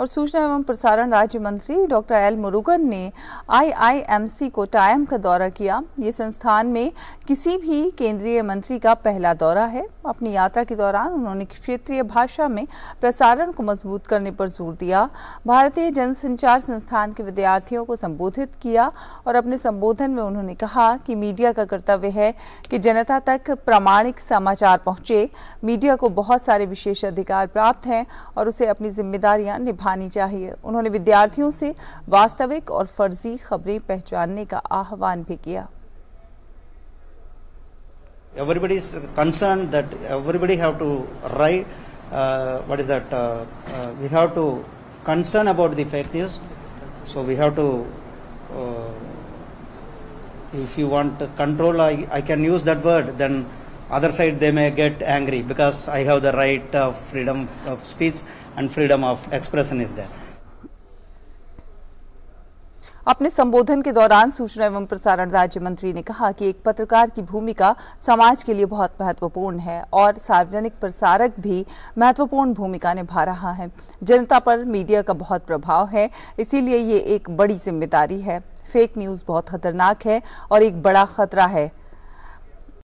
और सूचना एवं प्रसारण राज्य मंत्री डॉक्टर एल मुरुगन ने आईआईएमसी टाइम का दौरा किया ये संस्थान में किसी भी केंद्रीय मंत्री का पहला दौरा है अपनी यात्रा के दौरान उन्होंने क्षेत्रीय भाषा में प्रसारण को मजबूत करने पर जोर दिया भारतीय जनसंचार संस्थान के विद्यार्थियों को संबोधित किया और अपने संबोधन में उन्होंने कहा कि मीडिया का कर्तव्य है कि जनता तक प्रामाणिक समाचार पहुंचे मीडिया को बहुत सारे विशेष अधिकार प्राप्त हैं और उसे अपनी जिम्मेदारियां निभा निभानी चाहिए उन्होंने विद्यार्थियों से वास्तविक और फर्जी खबरें पहचानने का आह्वान भी किया everybody is concerned that everybody have to write uh, what is that uh, uh, we have to concern about the fake news so we have to uh, if you want control I, I can use that word then other side they may get angry because I have the right of freedom of speech and freedom of expression is there. अपने संबोधन के दौरान सूचना एवं प्रसारण राज्य मंत्री ने कहा कि एक पत्रकार की भूमिका समाज के लिए बहुत महत्वपूर्ण है और सार्वजनिक प्रसारक भी महत्वपूर्ण भूमिका निभा रहा है जनता पर मीडिया का बहुत प्रभाव है इसीलिए ये एक बड़ी जिम्मेदारी है फेक न्यूज़ बहुत खतरनाक है और एक बड़ा खतरा है